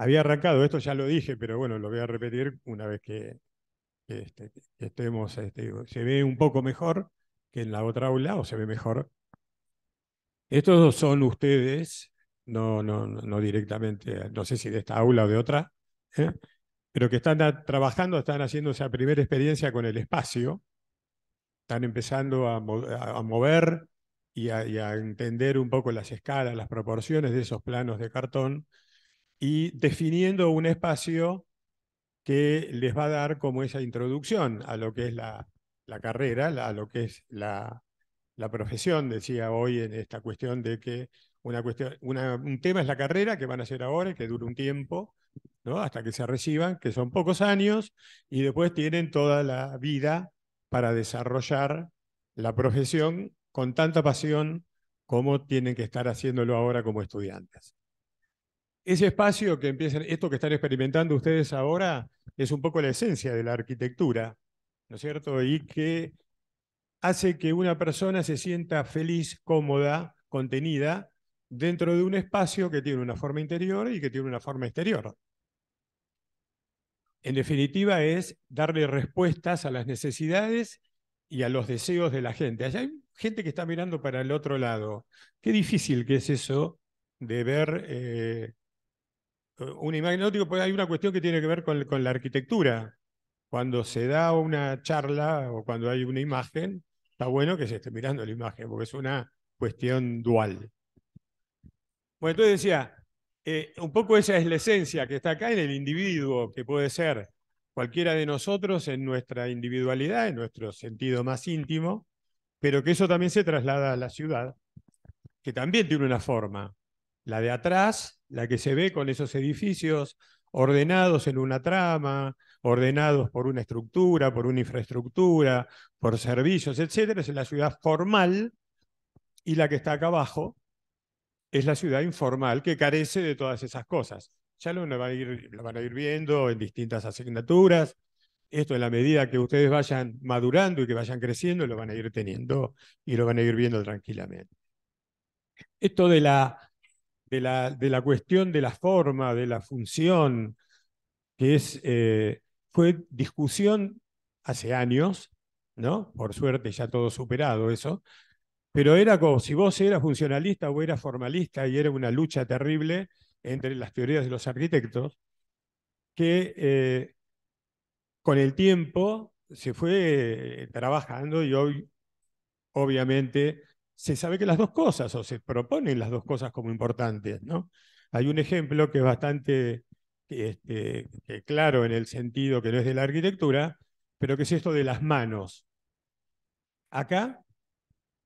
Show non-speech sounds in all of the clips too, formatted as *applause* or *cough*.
había arrancado, esto ya lo dije, pero bueno, lo voy a repetir una vez que, este, estemos, este, se ve un poco mejor que en la otra aula o se ve mejor. Estos son ustedes, no, no, no directamente, no sé si de esta aula o de otra, ¿eh? pero que están trabajando, están haciendo esa primera experiencia con el espacio, están empezando a, mover y a entender un poco las escalas, las proporciones de esos planos de cartón y definiendo un espacio que les va a dar como esa introducción a lo que es la, carrera, a lo que es la, profesión, decía hoy en esta cuestión de que una cuestión, un tema es la carrera que van a hacer ahora y que dura un tiempo, ¿no? hasta que se reciban, que son pocos años, y después tienen toda la vida para desarrollar la profesión con tanta pasión como tienen que estar haciéndolo ahora como estudiantes ese espacio que empiezan, esto que están experimentando ustedes ahora, es un poco la esencia de la arquitectura, ¿no es cierto? Y que hace que una persona se sienta feliz, cómoda, contenida, dentro de un espacio que tiene una forma interior y que tiene una forma exterior. En definitiva, es darle respuestas a las necesidades y a los deseos de la gente. hay gente que está mirando para el otro lado. Qué difícil que es eso de ver eh, eh, una imagen pues, hay una cuestión que tiene que ver con, la arquitectura. Cuando se da una charla o cuando hay una imagen, está bueno que se esté mirando la imagen, porque es una cuestión dual. Bueno, entonces decía, eh, un poco esa es la esencia que está acá en el individuo, que puede ser cualquiera de nosotros en nuestra individualidad, en nuestro sentido más íntimo, pero que eso también se traslada a la ciudad, que también tiene una forma la de atrás, la que se ve con esos edificios ordenados en una trama, ordenados por una estructura, por una infraestructura, por servicios, etcétera, es la ciudad formal y la que está acá abajo es la ciudad informal que carece de todas esas cosas. Ya lo van a ir, lo van a ir viendo en distintas asignaturas. Esto en la medida que ustedes vayan madurando y que vayan creciendo, lo van a ir teniendo y lo van a ir viendo tranquilamente. Esto de la de la, cuestión de la forma, de la función, que es, eh, fue discusión hace años, ¿no? Por suerte ya todo superado eso, pero era como si vos eras funcionalista o eras formalista y era una lucha terrible entre las teorías de los arquitectos, que eh, con el tiempo se fue eh, trabajando y hoy obviamente se sabe que las dos cosas, o se proponen las dos cosas como importantes, ¿no? Hay un ejemplo que es bastante este, claro en el sentido que no es de la arquitectura, pero que es esto de las manos. Acá,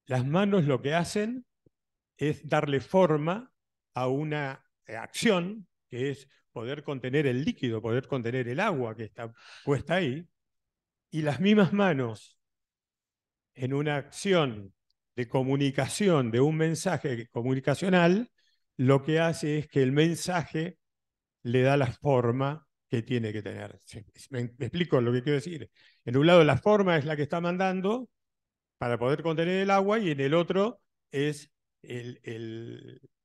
las manos lo que hacen es darle forma a una acción, que es poder contener el líquido, poder contener el agua que está puesta ahí, y las mismas manos en una acción de comunicación, de un mensaje comunicacional, lo que hace es que el mensaje le da la forma que tiene que tener. Me, explico lo que quiero decir. En un lado la forma es la que está mandando para poder contener el agua y en el otro es el,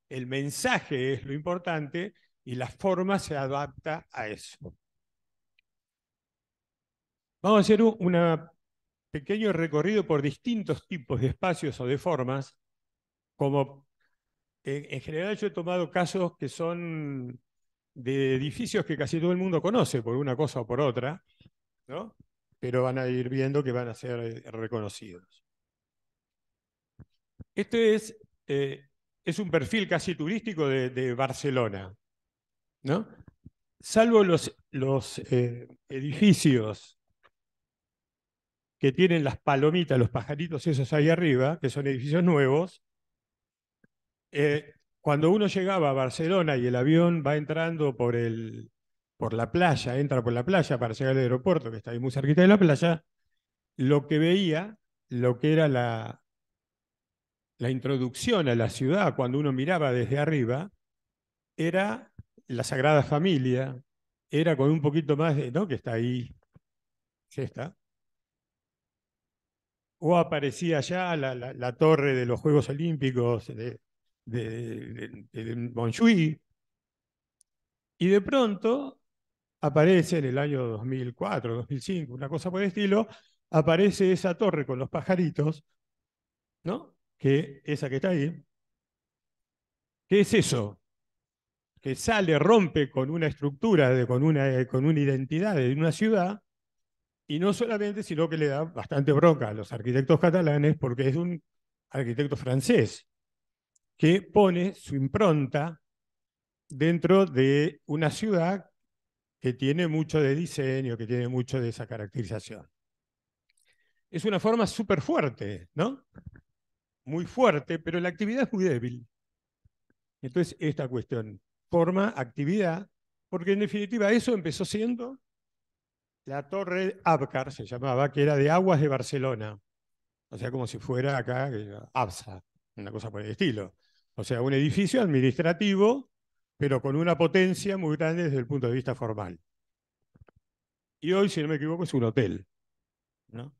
el mensaje es lo importante y la forma se adapta a eso. Vamos a hacer una pequeño recorrido por distintos tipos de espacios o de formas, como en general yo he tomado casos que son de edificios que casi todo el mundo conoce por una cosa o por otra, ¿no? pero van a ir viendo que van a ser eh, reconocidos. Este es, eh, es un perfil casi turístico de, Barcelona, ¿no? salvo los, los eh, edificios que tienen las palomitas, los pajaritos esos ahí arriba, que son edificios nuevos, eh, cuando uno llegaba a Barcelona y el avión va entrando por, el, por la playa, entra por la playa para llegar al aeropuerto, que está ahí muy cerquita de la playa, lo que veía, lo que era la, la introducción a la ciudad, cuando uno miraba desde arriba, era la Sagrada Familia, era con un poquito más de, ¿no? Que está ahí, ¿sí está? o aparecía ya la, torre de los Juegos Olímpicos de, de, y de pronto aparece en el año 2004, 2005, una cosa por el estilo, aparece esa torre con los pajaritos, ¿no? Que esa que está ahí. ¿Qué es eso? Que sale, rompe con una estructura, con una identidad de una ciudad y no solamente, sino que le da bastante bronca a los arquitectos catalanes porque es un arquitecto francés que pone su impronta dentro de una ciudad que tiene mucho de diseño, que tiene mucho de esa caracterización. Es una forma súper fuerte, ¿no? Muy fuerte, pero la actividad es muy débil. Entonces, esta cuestión, forma, actividad, porque en definitiva eso empezó siendo la torre Abcar se llamaba, que era de aguas de Barcelona. O sea, como si fuera acá Absa, una cosa por el estilo. O sea, un edificio administrativo, pero con una potencia muy grande desde el punto de vista formal. Y hoy, si no me equivoco, es un hotel. ¿no?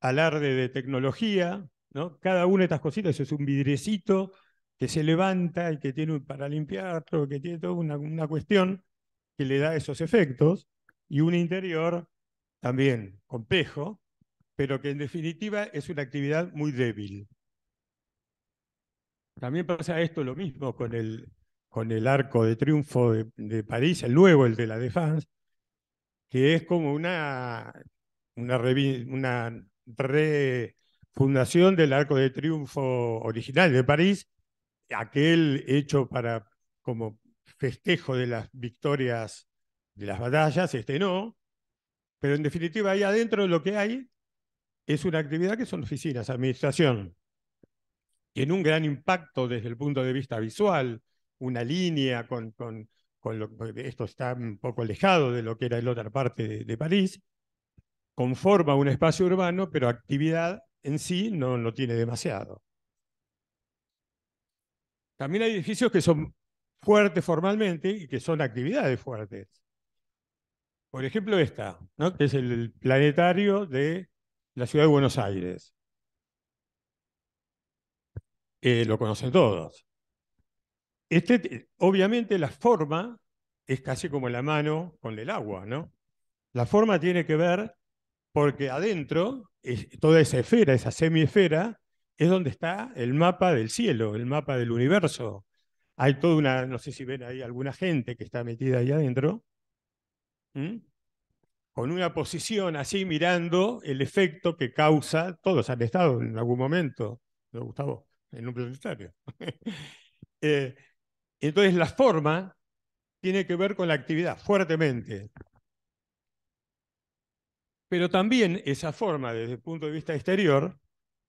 Alarde de tecnología, ¿no? Cada una de estas cositas es un vidrecito que se levanta y que tiene para limpiar, que tiene toda una, una cuestión que le da esos efectos y un interior también complejo, pero que en definitiva es una actividad muy débil. También pasa esto lo mismo con el, con el arco de triunfo de, París, luego el de la Défense, que es como una, una, refundación del arco de triunfo original de París, aquel hecho para como festejo de las victorias de las batallas, este no, pero en definitiva ahí adentro lo que hay es una actividad que son oficinas, administración. Tiene un gran impacto desde el punto de vista visual, una línea con, con, con esto está un poco alejado de lo que era la otra parte de, París, conforma un espacio urbano, pero actividad en sí no, lo tiene demasiado. También hay edificios que son fuertes formalmente y que son actividades fuertes. Por ejemplo, esta, ¿no? que es el planetario de la ciudad de Buenos Aires. Eh, lo conocen todos. Este, eh, obviamente la forma es casi como la mano con el agua, ¿no? La forma tiene que ver porque adentro, toda esa esfera, esa semiesfera, es donde está el mapa del cielo, el mapa del universo. Hay toda una, no sé si ven ahí alguna gente que está metida ahí adentro, ¿Mm? con una posición así mirando el efecto que causa, todos han estado en algún momento, ¿no, Gustavo? En un planetario. *laughs* Eh, entonces la forma tiene que ver con la actividad, fuertemente. Pero también esa forma, desde el punto de vista exterior,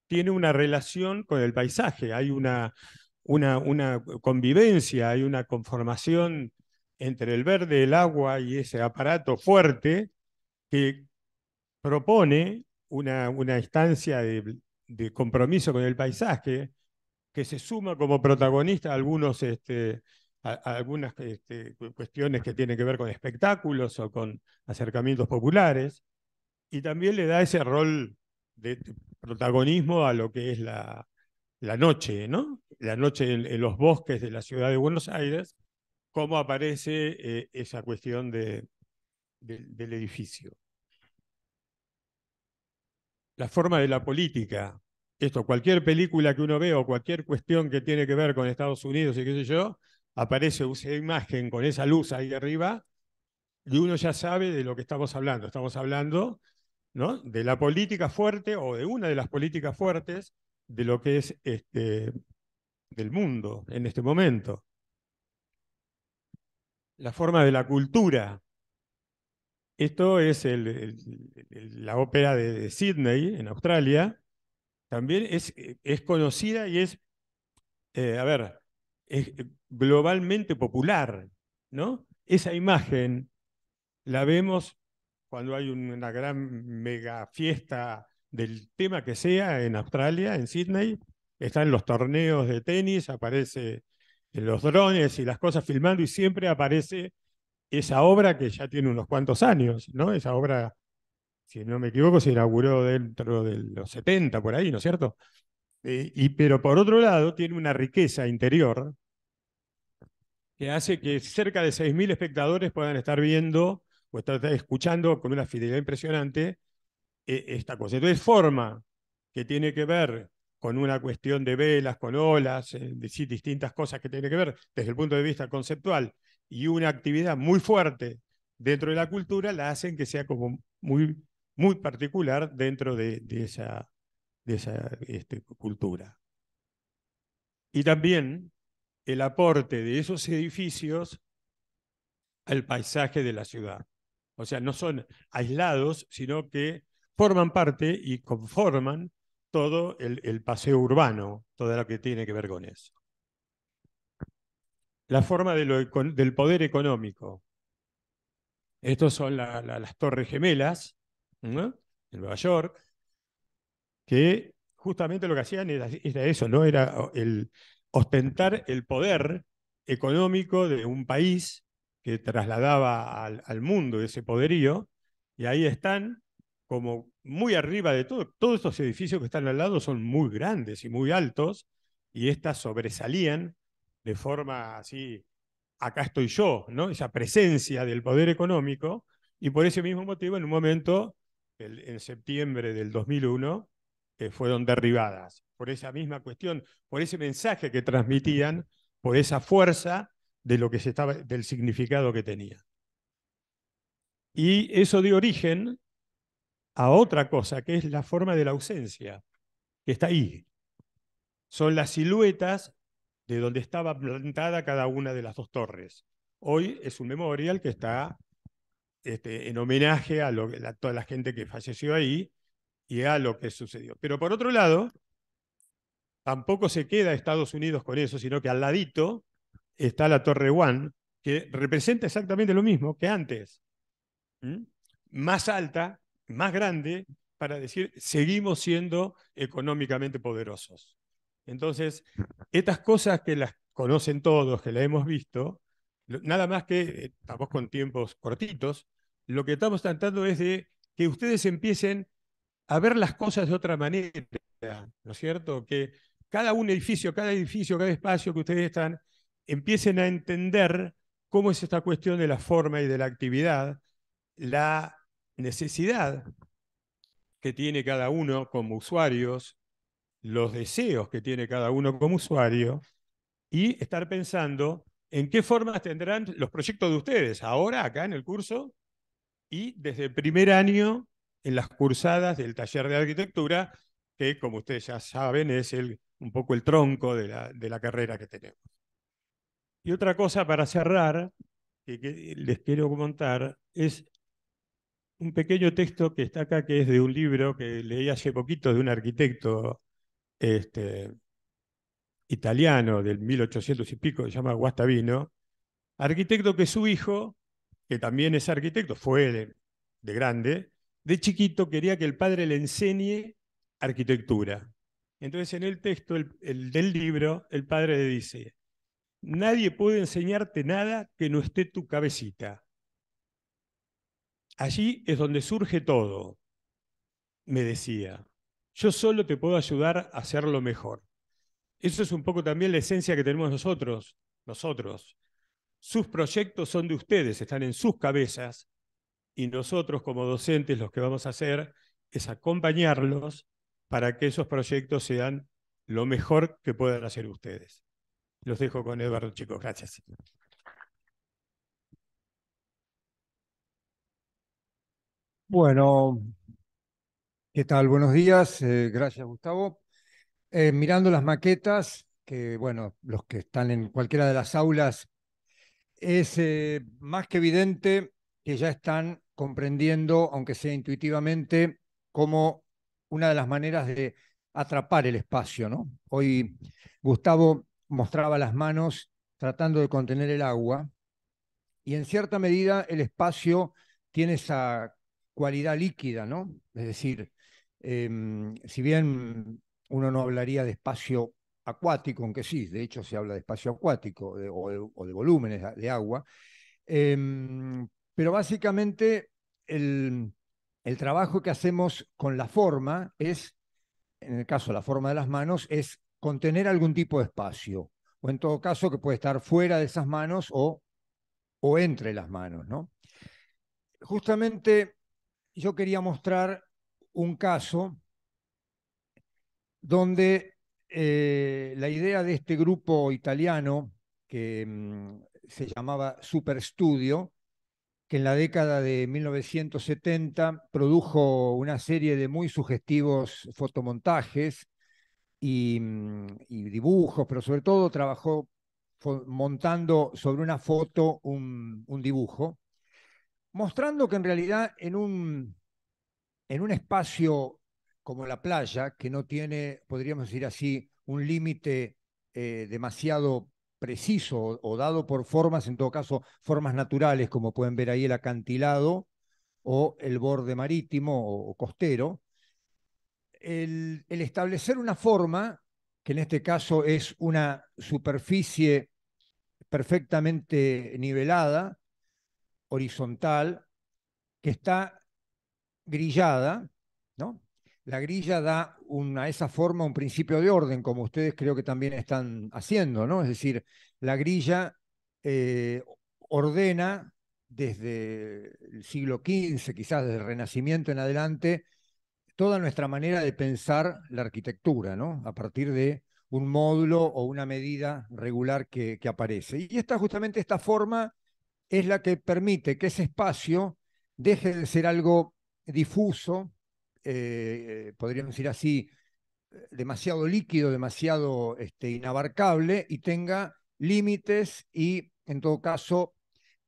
tiene una relación con el paisaje, hay una, una, una convivencia, hay una conformación entre el verde, el agua y ese aparato fuerte que propone una, una instancia de, compromiso con el paisaje que se suma como protagonista a, algunos, este, algunas este, cuestiones que tienen que ver con espectáculos o con acercamientos populares, y también le da ese rol de, protagonismo a lo que es la, la noche, ¿no? La noche en los bosques de la ciudad de Buenos Aires, cómo aparece eh, esa cuestión del edificio. La forma de la política. Esto, cualquier película que uno ve o cualquier cuestión que tiene que ver con Estados Unidos y qué sé yo, aparece esa imagen con esa luz ahí arriba y uno ya sabe de lo que estamos hablando. Estamos hablando ¿no? de la política fuerte o de una de las políticas fuertes de lo que es este, del mundo en este momento la forma de la cultura. Esto es la ópera de, Sydney, en Australia. También es, es conocida y es, eh, a ver, es eh, globalmente popular, ¿no? Esa imagen la vemos cuando hay una gran mega fiesta del tema que sea en Australia, en Sydney, están los torneos de tenis, aparece los drones y las cosas filmando y siempre aparece esa obra que ya tiene unos cuantos años, ¿no? Esa obra, si no me equivoco, se inauguró dentro de los 70, por ahí, ¿no es cierto? Eh, y, pero por otro lado, tiene una riqueza interior que hace que cerca de 6.000 espectadores puedan estar viendo o estar escuchando con una fidelidad impresionante eh, esta cosa. Entonces, forma que tiene que ver con una cuestión de velas, con olas, eh, distintas cosas que tienen que ver desde el punto de vista conceptual y una actividad muy fuerte dentro de la cultura, la hacen que sea como muy, muy particular dentro de, esa, de esa este, cultura. Y también el aporte de esos edificios al paisaje de la ciudad. O sea, no son aislados, sino que forman parte y conforman todo el, paseo urbano, todo lo que tiene que ver con eso. La forma del poder económico. Estas son las torres gemelas en Nueva York, que justamente lo que hacían era, eso, ¿no? Era el ostentar el poder económico de un país que trasladaba al, mundo ese poderío, y ahí están como muy arriba de todo. Todos estos edificios que están al lado son muy grandes y muy altos, y estas sobresalían de forma así, acá estoy yo, ¿no? Esa presencia del poder económico, y por ese mismo motivo, en un momento, en septiembre del 2001, eh, fueron derribadas, por esa misma cuestión, por ese mensaje que transmitían, por esa fuerza de lo que se estaba, del significado que tenía. Y eso dio origen a otra cosa, que es la forma de la ausencia, que está ahí. Son las siluetas de donde estaba plantada cada una de las dos torres. Hoy es un memorial que está este, en homenaje a, toda la gente que falleció ahí y a lo que sucedió. Pero por otro lado, tampoco se queda Estados Unidos con eso, sino que al ladito está la Torre One, que representa exactamente lo mismo que antes, más alta, más grande para decir, seguimos siendo económicamente poderosos. Entonces, estas cosas que las conocen todos, que las hemos visto, nada más que eh, estamos con tiempos cortitos, lo que estamos tratando es de que ustedes empiecen a ver las cosas de otra manera, ¿no es cierto? Que cada un edificio, cada edificio, cada espacio que ustedes están, empiecen a entender cómo es esta cuestión de la forma y de la actividad, la necesidad que tiene cada uno como usuarios, los deseos que tiene cada uno como usuario y estar pensando en qué formas tendrán los proyectos de ustedes ahora, acá en el curso, y desde el primer año en las cursadas del taller de arquitectura, que como ustedes ya saben es el, un poco el tronco de la, carrera que tenemos. Y otra cosa para cerrar, que, que les quiero contar, es un pequeño texto que está acá, que es de un libro que leí hace poquito de un arquitecto este, italiano del 1800 y pico, se llama Guastavino, arquitecto que su hijo, que también es arquitecto, fue de, grande, de chiquito quería que el padre le enseñe arquitectura. Entonces en el texto del libro, el padre le dice, nadie puede enseñarte nada que no esté tu cabecita. Allí es donde surge todo, me decía. Yo solo te puedo ayudar a hacerlo mejor. Eso es un poco también la esencia que tenemos nosotros, nosotros. Sus proyectos son de ustedes, están en sus cabezas y nosotros como docentes lo que vamos a hacer es acompañarlos para que esos proyectos sean lo mejor que puedan hacer ustedes. Los dejo con Eduardo, chicos. Gracias. Bueno, ¿qué tal? Buenos días. Eh, gracias, Gustavo. Eh, mirando las maquetas, que bueno, los que están en cualquiera de las aulas, es eh, más que evidente que ya están comprendiendo, aunque sea intuitivamente, como una de las maneras de atrapar el espacio, Hoy Gustavo mostraba las manos tratando de contener el agua y en cierta medida el espacio tiene esa cualidad líquida, ¿no? Es decir, em, si bien uno no hablaría de espacio acuático, aunque sí, de hecho se habla de espacio acuático o, de, volúmenes de agua, em, pero básicamente el, trabajo que hacemos con la forma es, en el caso de la forma de las manos, es contener algún tipo de espacio, o en todo caso que puede estar fuera de esas manos o, o entre las manos, ¿no? Justamente yo quería mostrar un caso donde eh, la idea de este grupo italiano que mm, se llamaba Superstudio, que en la década de 1970 produjo una serie de muy sugestivos fotomontajes y, mm, dibujos, pero sobre todo trabajó montando sobre una foto un dibujo mostrando que en realidad en un, en un espacio como la playa, que no tiene, podríamos decir así, un límite eh, demasiado preciso o, dado por formas, en todo caso, formas naturales, como pueden ver ahí el acantilado o el borde marítimo o, costero, el establecer una forma, que en este caso es una superficie perfectamente nivelada, horizontal que está grillada, ¿no? La grilla da a esa forma un principio de orden, como ustedes creo que también están haciendo, ¿no? Es decir, la grilla eh, ordena desde el siglo XV, quizás desde el Renacimiento en adelante, toda nuestra manera de pensar la arquitectura, ¿no? A partir de un módulo o una medida regular que, que aparece. Y esta justamente esta forma es la que permite que ese espacio deje de ser algo difuso, eh, podríamos decir así, demasiado líquido, demasiado este, inabarcable y tenga límites y, en todo caso,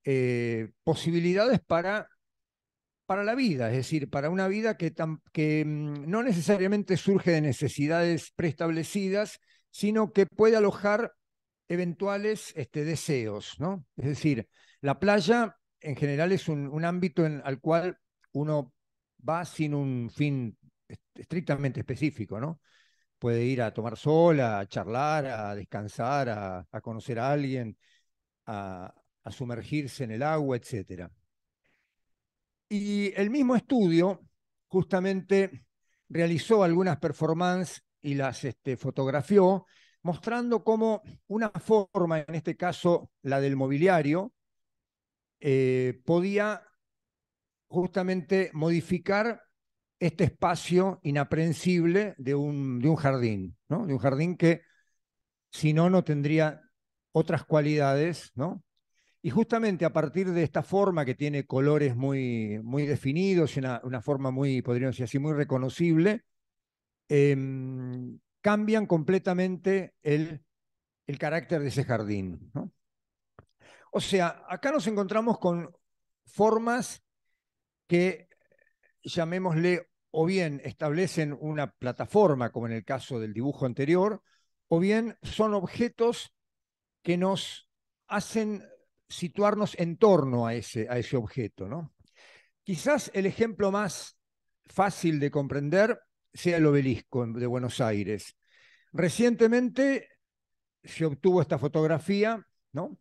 eh, posibilidades para, para la vida, es decir, para una vida que, que mm, no necesariamente surge de necesidades preestablecidas, sino que puede alojar eventuales este, deseos, ¿no? Es decir, la playa en general es un, ámbito en, al cual uno va sin un fin estrictamente específico, ¿no? Puede ir a tomar sol, a charlar, a descansar, a, conocer a alguien, a, sumergirse en el agua, etc. Y el mismo estudio justamente realizó algunas performances y las este, fotografió, mostrando cómo una forma, en este caso la del mobiliario, eh, podía justamente modificar este espacio inaprensible de un, de un jardín, ¿no? De un jardín que si no, no tendría otras cualidades, ¿no? Y justamente a partir de esta forma que tiene colores muy, muy definidos, una, una forma muy, podríamos decir así, muy reconocible, em, cambian completamente el, el carácter de ese jardín. ¿no? O sea, acá nos encontramos con formas que, llamémosle, o bien establecen una plataforma, como en el caso del dibujo anterior, o bien son objetos que nos hacen situarnos en torno a ese, a ese objeto. ¿no? Quizás el ejemplo más fácil de comprender sea el obelisco de Buenos Aires. Recientemente se obtuvo esta fotografía, ¿no?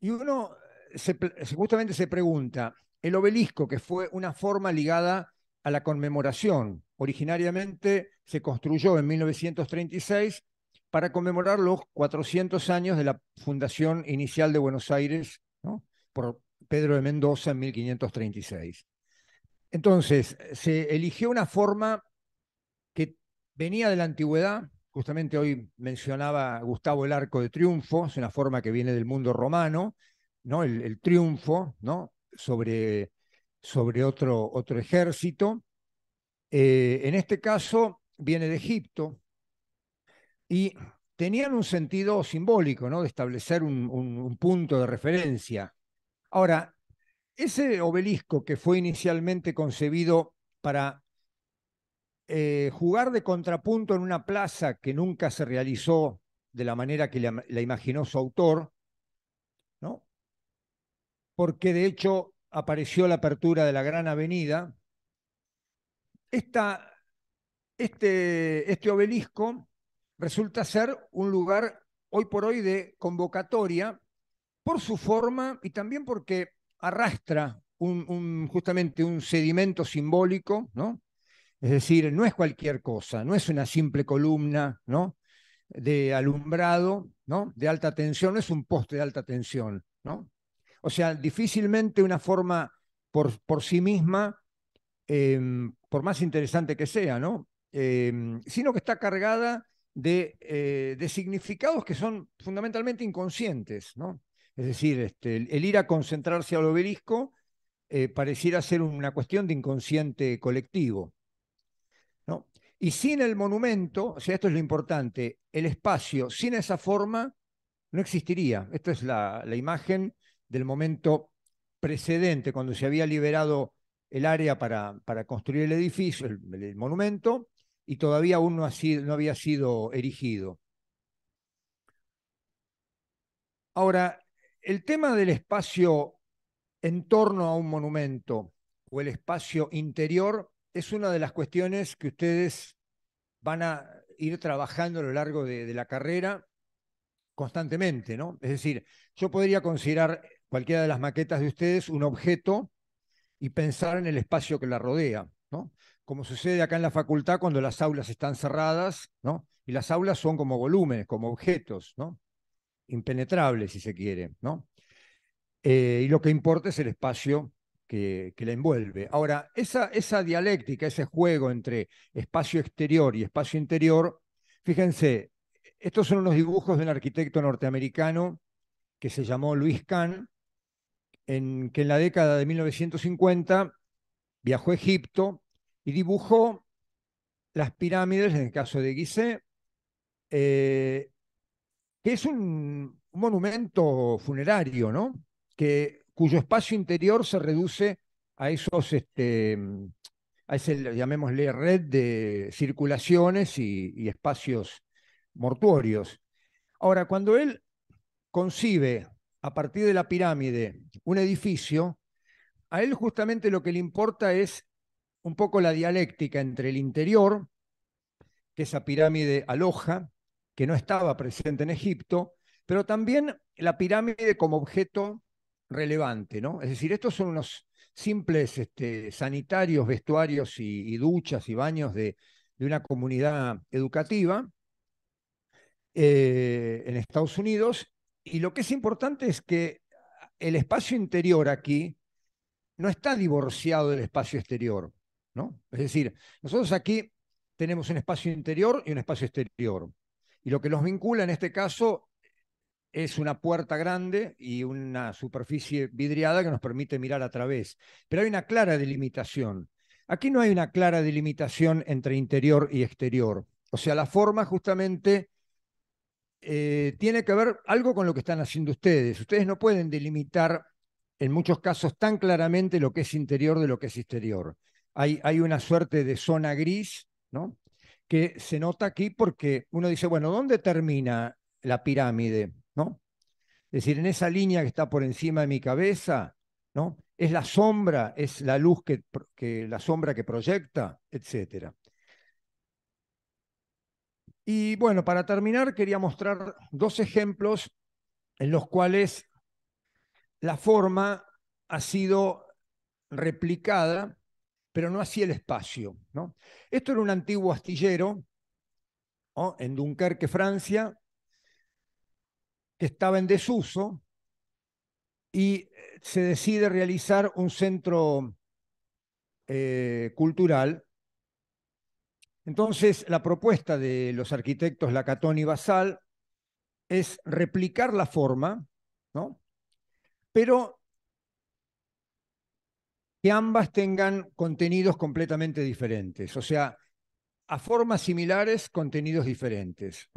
Y uno eh, eh, justamente se pregunta, el obelisco, que fue una forma ligada a la conmemoración, originariamente se construyó en 1936 para conmemorar los 400 años de la fundación inicial de Buenos Aires por Pedro de Mendoza en 1536. Entonces, se eligió una forma que venía de la antigüedad, Justamente hoy mencionaba Gustavo el arco de triunfo, es una forma que viene del mundo romano, ¿no? El, triunfo, ¿no? Sobre, sobre otro, otro ejército. Eh, en este caso viene de Egipto y tenían un sentido simbólico, ¿no? De establecer un punto de referencia. Ahora, ese obelisco que fue inicialmente concebido para eh, jugar de contrapunto en una plaza que nunca se realizó de la manera que la, imaginó su autor, ¿no? Porque de hecho apareció la apertura de la Gran Avenida. este, este obelisco resulta ser un lugar hoy por hoy de convocatoria por su forma y también porque arrastra justamente un sedimento simbólico, ¿no? Es decir, no es cualquier cosa, no es una simple columna ¿no? de alumbrado ¿no? de alta tensión, no es un poste de alta tensión. ¿no? O sea, difícilmente una forma por, sí misma, em, por más interesante que sea, ¿no? Em, sino que está cargada eh, de, significados que son fundamentalmente inconscientes. ¿no? Es decir, este, el, ir a concentrarse al obelisco eh, pareciera ser una cuestión de inconsciente colectivo. Y sin el monumento, o sea, esto es lo importante, el espacio, sin esa forma, no existiría. Esta es la, imagen del momento precedente, cuando se había liberado el área para, para construir el edificio, el, monumento, y todavía aún no había sido erigido. Ahora, el tema del espacio en torno a un monumento o el espacio interior es una de las cuestiones que ustedes van a ir trabajando a lo largo de, la carrera constantemente, ¿no? Es decir, yo podría considerar cualquiera de las maquetas de ustedes un objeto y pensar en el espacio que la rodea, ¿no? Como sucede acá en la facultad cuando las aulas están cerradas, ¿no? Y las aulas son como volúmenes, como objetos, ¿no? Impenetrables, si se quiere, ¿no? Eh, y lo que importa es el espacio que, la envuelve. Ahora, esa, esa dialéctica, ese juego entre espacio exterior y espacio interior, fíjense, estos son unos dibujos de un arquitecto norteamericano que se llamó Luis Kahn, en, que en la década de 1950 viajó a Egipto y dibujó las pirámides, en el caso de Gizeh, eh, que es un, monumento funerario, ¿no? Que cuyo espacio interior se reduce a esos, este, a ese, llamémosle, red de circulaciones y, y espacios mortuorios. Ahora, cuando él concibe a partir de la pirámide un edificio, a él justamente lo que le importa es un poco la dialéctica entre el interior, que esa pirámide aloja, que no estaba presente en Egipto, pero también la pirámide como objeto relevante, ¿no? Es decir, estos son unos simples este, sanitarios, vestuarios y, duchas y baños de, una comunidad educativa eh, en Estados Unidos. Y lo que es importante es que el espacio interior aquí no está divorciado del espacio exterior, ¿no? Es decir, nosotros aquí tenemos un espacio interior y un espacio exterior. Y lo que los vincula en este caso es una puerta grande y una superficie vidriada que nos permite mirar a través. Pero hay una clara delimitación. Aquí no hay una clara delimitación entre interior y exterior. O sea, la forma justamente eh, tiene que ver algo con lo que están haciendo ustedes. Ustedes no pueden delimitar en muchos casos tan claramente lo que es interior de lo que es exterior. Hay, hay una suerte de zona gris, ¿no? Que se nota aquí porque uno dice, bueno, ¿dónde termina la pirámide? Es decir, en esa línea que está por encima de mi cabeza, ¿no? Es la sombra, es la luz que, la sombra que proyecta, etcétera. Y bueno, para terminar quería mostrar dos ejemplos en los cuales la forma ha sido replicada, pero no así el espacio. ¿no? Esto era un antiguo astillero en Dunkerque, Francia, que estaba en desuso y eh, se decide realizar un centro eh, cultural. Entonces, la propuesta de los arquitectos Lacatón y Basal es replicar la forma, ¿no? pero que ambas tengan contenidos completamente diferentes, o sea, a formas similares, contenidos diferentes.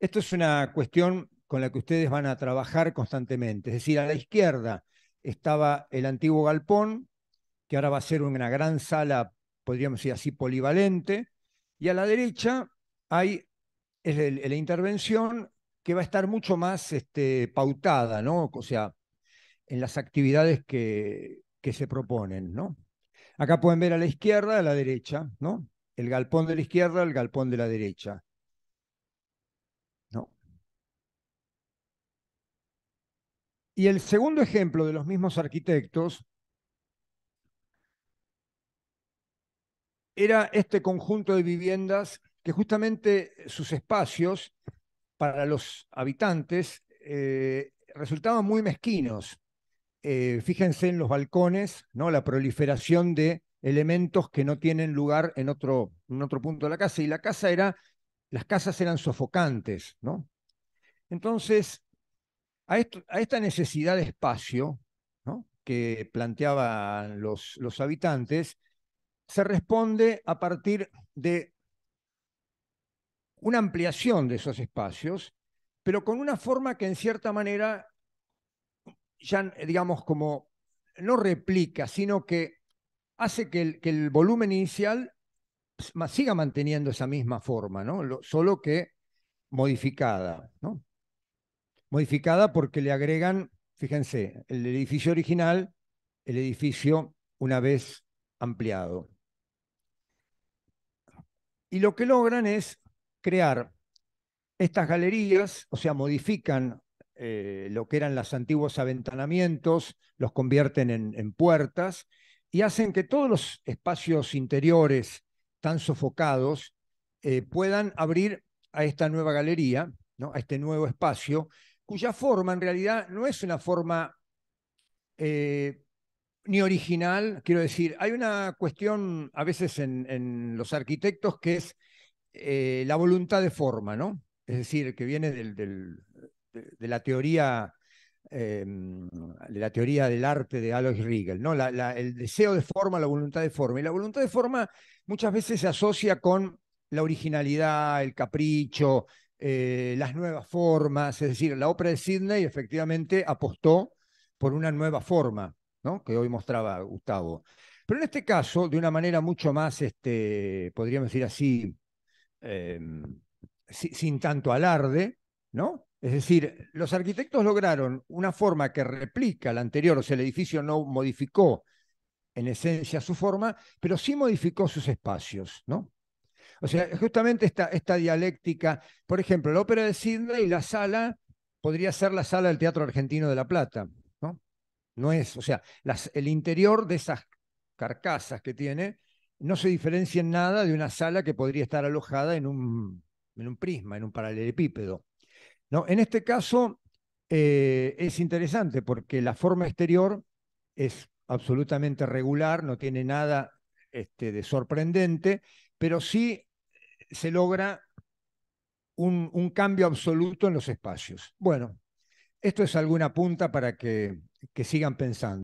Esto es una cuestión con la que ustedes van a trabajar constantemente. Es decir, a la izquierda estaba el antiguo galpón, que ahora va a ser una gran sala, podríamos decir así, polivalente, y a la derecha hay es la intervención que va a estar mucho más este, pautada, ¿no? O sea, en las actividades que, que se proponen, ¿no? Acá pueden ver a la izquierda, a la derecha, ¿no? El galpón de la izquierda, el galpón de la derecha. Y el segundo ejemplo de los mismos arquitectos era este conjunto de viviendas que justamente sus espacios para los habitantes eh, resultaban muy mezquinos. Eh, fíjense en los balcones, ¿no? la proliferación de elementos que no tienen lugar en otro, en otro punto de la casa. Y la casa era, las casas eran sofocantes, ¿no? Entonces, a, esta necesidad de espacio que planteaban los, los habitantes, se responde a partir de una ampliación de esos espacios, pero con una forma que en cierta manera ya, digamos, como no replica, sino que hace que el, que el volumen inicial siga manteniendo esa misma forma, ¿no? solo que modificada, ¿no? modificada porque le agregan, fíjense, el edificio original, el edificio una vez ampliado. Y lo que logran es crear estas galerías, o sea, modifican eh, lo que eran los antiguos aventanamientos, los convierten en, puertas y hacen que todos los espacios interiores tan sofocados eh, puedan abrir a esta nueva galería, ¿no? a este nuevo espacio, cuya forma en realidad no es una forma eh, ni original, quiero decir, hay una cuestión a veces en, los arquitectos que es eh, la voluntad de forma, ¿no? Es decir, que viene de, la teoría, em, de la teoría del arte de Alois Riegel, ¿no? el deseo de forma, la voluntad de forma. Y la voluntad de forma muchas veces se asocia con la originalidad, el capricho, eh, las nuevas formas, es decir, la ópera de Sydney efectivamente apostó por una nueva forma, ¿no? que hoy mostraba Gustavo. Pero en este caso, de una manera mucho más, este, podríamos decir así, em, sin, sin tanto alarde, ¿no? Es decir, los arquitectos lograron una forma que replica la anterior, o sea, el edificio no modificó en esencia su forma, pero sí modificó sus espacios, ¿no? O sea, justamente esta, esta dialéctica, por ejemplo, la ópera de Sidney, la sala podría ser la sala del Teatro Argentino de La Plata, ¿no? No es, o sea, el interior de esas carcasas que tiene no se diferencia en nada de una sala que podría estar alojada en un, en un prisma, en un paralelepípedo. ¿no? En este caso eh, es interesante porque la forma exterior es absolutamente regular, no tiene nada este, de sorprendente, pero sí se logra un, cambio absoluto en los espacios. Bueno, esto es alguna punta para que sigan pensando.